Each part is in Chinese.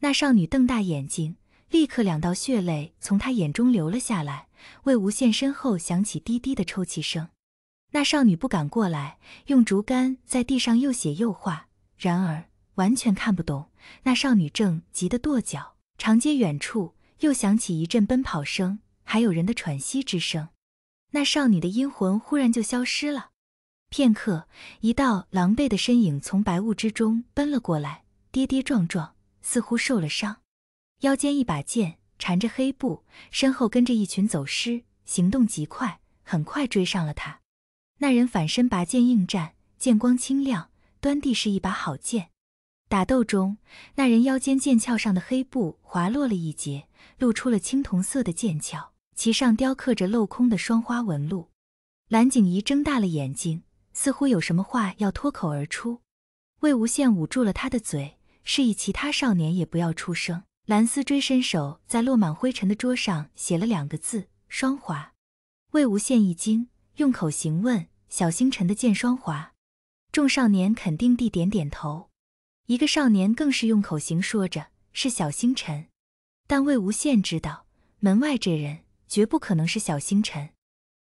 那少女瞪大眼睛，立刻两道血泪从她眼中流了下来。魏无羡身后响起滴滴的抽泣声，那少女不敢过来，用竹竿在地上又写又画，然而完全看不懂。那少女正急得跺脚。长街远处又响起一阵奔跑声，还有人的喘息之声。那少女的阴魂忽然就消失了。片刻，一道狼狈的身影从白雾之中奔了过来，跌跌撞撞。似乎受了伤，腰间一把剑缠着黑布，身后跟着一群走尸，行动极快，很快追上了他。那人反身拔剑应战，剑光清亮，端地是一把好剑。打斗中，那人腰间剑鞘上的黑布滑落了一截，露出了青铜色的剑鞘，其上雕刻着镂空的双花纹路。蓝景仪睁大了眼睛，似乎有什么话要脱口而出，魏无羡捂住了他的嘴。示意其他少年也不要出声。蓝思追伸手在落满灰尘的桌上写了两个字“霜华”。魏无羡一惊，用口型问：“小星辰的剑霜华？”众少年肯定地点点头。一个少年更是用口型说着：“是小星辰。”但魏无羡知道，门外这人绝不可能是小星辰。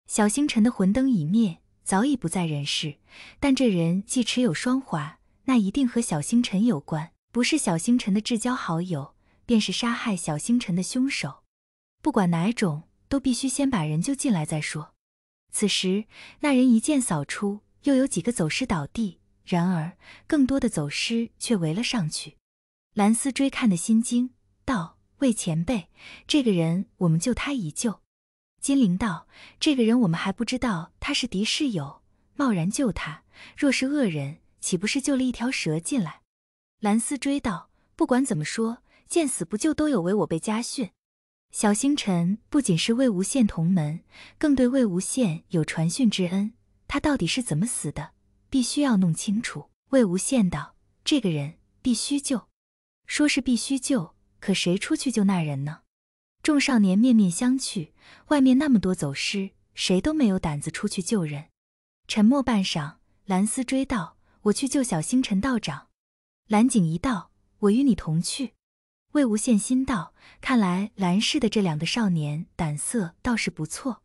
小星辰的魂灯已灭，早已不在人世。但这人既持有霜华，那一定和小星辰有关。不是小星辰的至交好友，便是杀害小星辰的凶手。不管哪种，都必须先把人救进来再说。此时，那人一剑扫出，又有几个走尸倒地。然而，更多的走尸却围了上去。蓝斯追看的心惊道：“魏前辈，这个人，我们救他一救。”金陵道：“这个人，我们还不知道他是敌是友，贸然救他，若是恶人，岂不是救了一条蛇进来？”兰斯追道：“不管怎么说，见死不救都有违我辈家训。”小星辰不仅是魏无羡同门，更对魏无羡有传讯之恩。他到底是怎么死的，必须要弄清楚。魏无羡道：“这个人必须救。”说是必须救，可谁出去救那人呢？众少年面面相觑。外面那么多走失，谁都没有胆子出去救人。沉默半晌，兰斯追道：“我去救小星辰道长。”蓝景一道，我与你同去。魏无羡心道：看来蓝氏的这两个少年胆色倒是不错，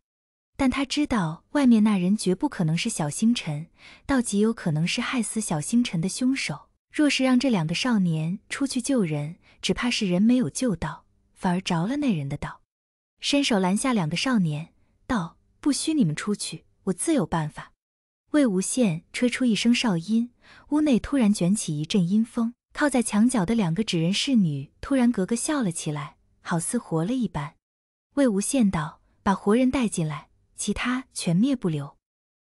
但他知道外面那人绝不可能是小星辰，倒极有可能是害死小星辰的凶手。若是让这两个少年出去救人，只怕是人没有救到，反而着了那人的道。伸手拦下两个少年，道：不需你们出去，我自有办法。魏无羡吹出一声哨音，屋内突然卷起一阵阴风，靠在墙角的两个纸人侍女突然咯咯笑了起来，好似活了一般。魏无羡道：“把活人带进来，其他全灭不留。”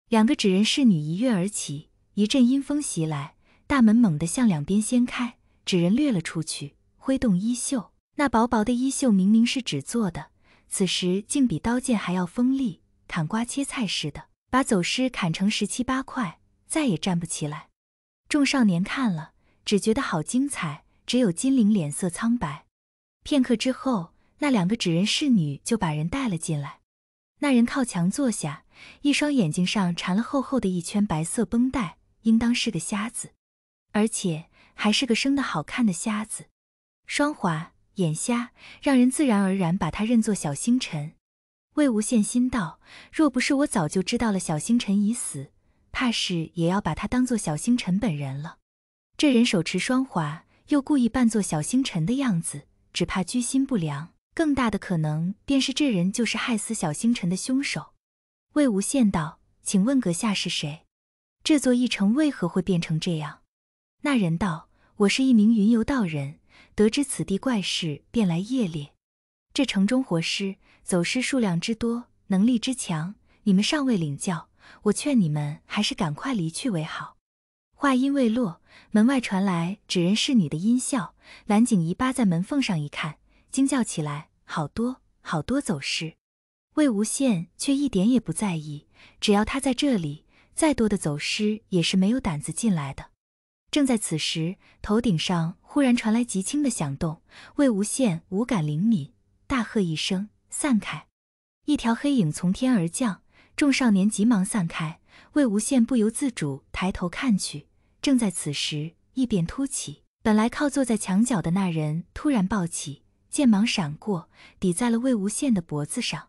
两个纸人侍女一跃而起，一阵阴风袭来，大门猛地向两边掀开，纸人掠了出去，挥动衣袖。那薄薄的衣袖明明是纸做的，此时竟比刀剑还要锋利，砍瓜切菜似的。把走尸砍成十七八块，再也站不起来。众少年看了，只觉得好精彩。只有金陵脸色苍白。片刻之后，那两个纸人侍女就把人带了进来。那人靠墙坐下，一双眼睛上缠了厚厚的一圈白色绷带，应当是个瞎子，而且还是个生得好看的瞎子。双华眼瞎，让人自然而然把他认作小星辰。魏无羡心道：“若不是我早就知道了小星辰已死，怕是也要把他当做小星辰本人了。这人手持双华，又故意扮作小星辰的样子，只怕居心不良。更大的可能便是这人就是害死小星辰的凶手。”魏无羡道：“请问阁下是谁？这座一城为何会变成这样？”那人道：“我是一名云游道人，得知此地怪事便来夜猎。这城中活尸……”走失数量之多，能力之强，你们尚未领教。我劝你们还是赶快离去为好。话音未落，门外传来纸人侍女的阴笑。蓝景仪扒在门缝上一看，惊叫起来：“好多好多走失！”魏无羡却一点也不在意，只要他在这里，再多的走失也是没有胆子进来的。正在此时，头顶上忽然传来极轻的响动。魏无羡五感灵敏，大喝一声。散开！一条黑影从天而降，众少年急忙散开。魏无羡不由自主抬头看去，正在此时，异变突起，本来靠坐在墙角的那人突然抱起，剑芒闪过，抵在了魏无羡的脖子上。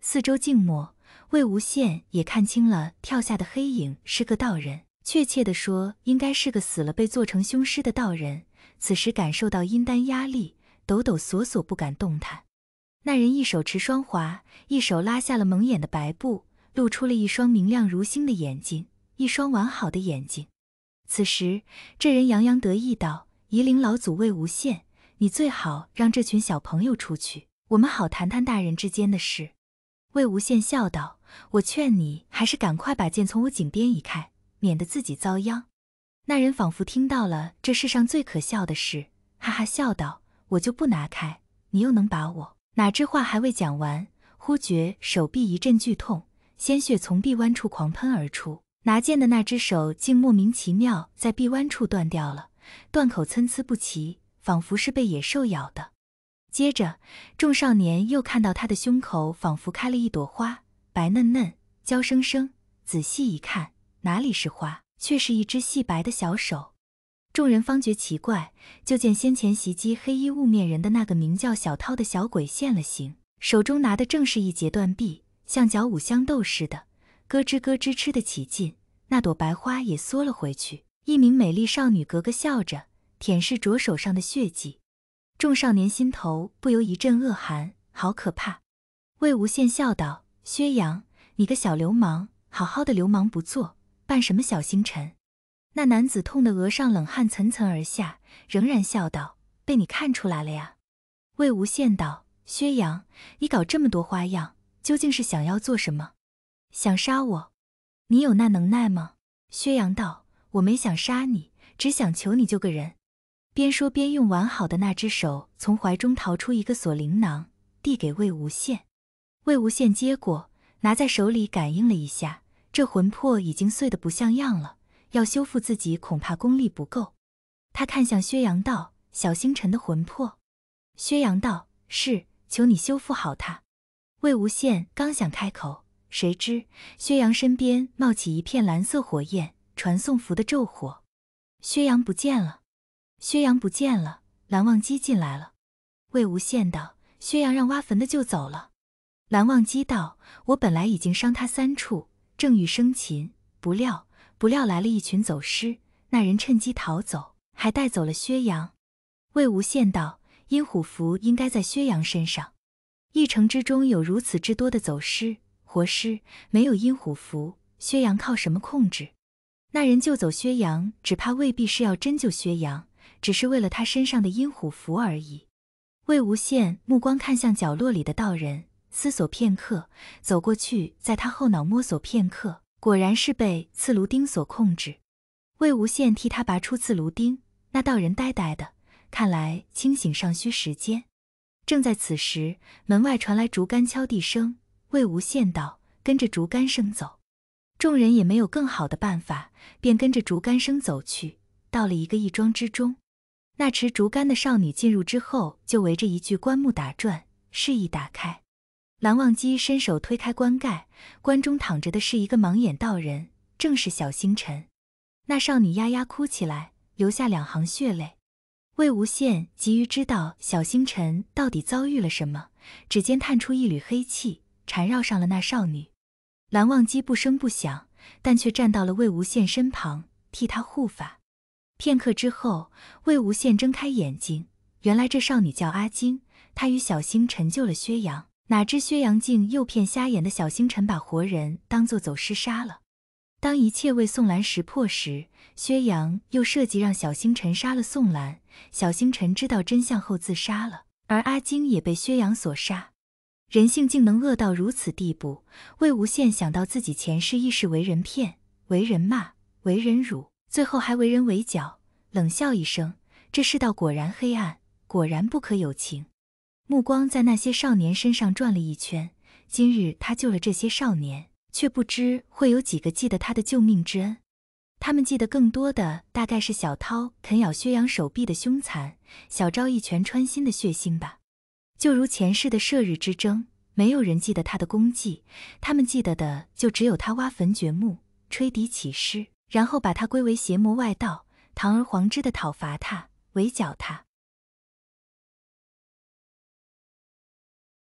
四周静默，魏无羡也看清了跳下的黑影是个道人，确切的说，应该是个死了被做成凶尸的道人。此时感受到阴丹压力，抖抖索索不敢动弹。那人一手持双华，一手拉下了蒙眼的白布，露出了一双明亮如星的眼睛，一双完好的眼睛。此时，这人洋洋得意道：“夷陵老祖魏无羡，你最好让这群小朋友出去，我们好谈谈大人之间的事。”魏无羡笑道：“我劝你还是赶快把剑从我颈边移开，免得自己遭殃。”那人仿佛听到了这世上最可笑的事，哈哈笑道：“我就不拿开，你又能把我？”哪知话还未讲完，忽觉手臂一阵剧痛，鲜血从臂弯处狂喷而出，拿剑的那只手竟莫名其妙在臂弯处断掉了，断口参差不齐，仿佛是被野兽咬的。接着，众少年又看到他的胸口仿佛开了一朵花，白嫩嫩，娇生生。仔细一看，哪里是花，却是一只细白的小手。众人方觉奇怪，就见先前袭击黑衣雾面人的那个名叫小涛的小鬼现了形，手中拿的正是一截断臂，像角五香豆似的，咯吱咯吱吃得起劲。那朵白花也缩了回去。一名美丽少女格格笑着舔舐着手上的血迹，众少年心头不由一阵恶寒，好可怕。魏无羡笑道：“薛洋，你个小流氓，好好的流氓不做，扮什么小星辰？”那男子痛得额上冷汗涔涔而下，仍然笑道：“被你看出来了呀。”魏无羡道：“薛洋，你搞这么多花样，究竟是想要做什么？想杀我？你有那能耐吗？”薛洋道：“我没想杀你，只想求你救个人。”边说边用完好的那只手从怀中掏出一个锁灵囊，递给魏无羡。魏无羡接过，拿在手里感应了一下，这魂魄已经碎得不像样了。要修复自己，恐怕功力不够。他看向薛洋道：“小星辰的魂魄。”薛洋道：“是，求你修复好他。”魏无羡刚想开口，谁知薛洋身边冒起一片蓝色火焰，传送符的咒火。薛洋不见了。薛洋不见了。蓝忘机进来了。魏无羡道：“薛洋让挖坟的就走了。”蓝忘机道：“我本来已经伤他三处，正欲生擒，不料……”不料来了一群走尸，那人趁机逃走，还带走了薛洋。魏无羡道：“阴虎符应该在薛洋身上。一城之中有如此之多的走尸、活尸，没有阴虎符，薛洋靠什么控制？”那人救走薛洋，只怕未必是要真救薛洋，只是为了他身上的阴虎符而已。魏无羡目光看向角落里的道人，思索片刻，走过去，在他后脑摸索片刻。果然是被刺炉钉所控制，魏无羡替他拔出刺炉钉，那道人呆呆的，看来清醒尚需时间。正在此时，门外传来竹竿敲地声，魏无羡道：“跟着竹竿声走。”众人也没有更好的办法，便跟着竹竿声走去，到了一个义庄之中。那持竹竿的少女进入之后，就围着一具棺木打转，示意打开。蓝忘机伸手推开棺盖，棺中躺着的是一个盲眼道人，正是小星辰。那少女丫丫哭起来，流下两行血泪。魏无羡急于知道小星辰到底遭遇了什么，指尖探出一缕黑气，缠绕上了那少女。蓝忘机不声不响，但却站到了魏无羡身旁，替他护法。片刻之后，魏无羡睁开眼睛，原来这少女叫阿晶，她与小星辰救了薛洋。哪知薛阳竟诱骗瞎眼的小星辰把活人当作走失杀了。当一切为宋兰识破时，薛阳又设计让小星辰杀了宋兰。小星辰知道真相后自杀了，而阿晶也被薛阳所杀。人性竟能恶到如此地步！魏无羡想到自己前世亦是为人骗、为人骂、为人辱，最后还为人围剿，冷笑一声：这世道果然黑暗，果然不可有情。目光在那些少年身上转了一圈。今日他救了这些少年，却不知会有几个记得他的救命之恩。他们记得更多的，大概是小涛啃咬薛洋手臂的凶残，小昭一拳穿心的血腥吧。就如前世的射日之争，没有人记得他的功绩，他们记得的就只有他挖坟掘墓、吹笛起诗，然后把他归为邪魔外道，堂而皇之的讨伐他、围剿他。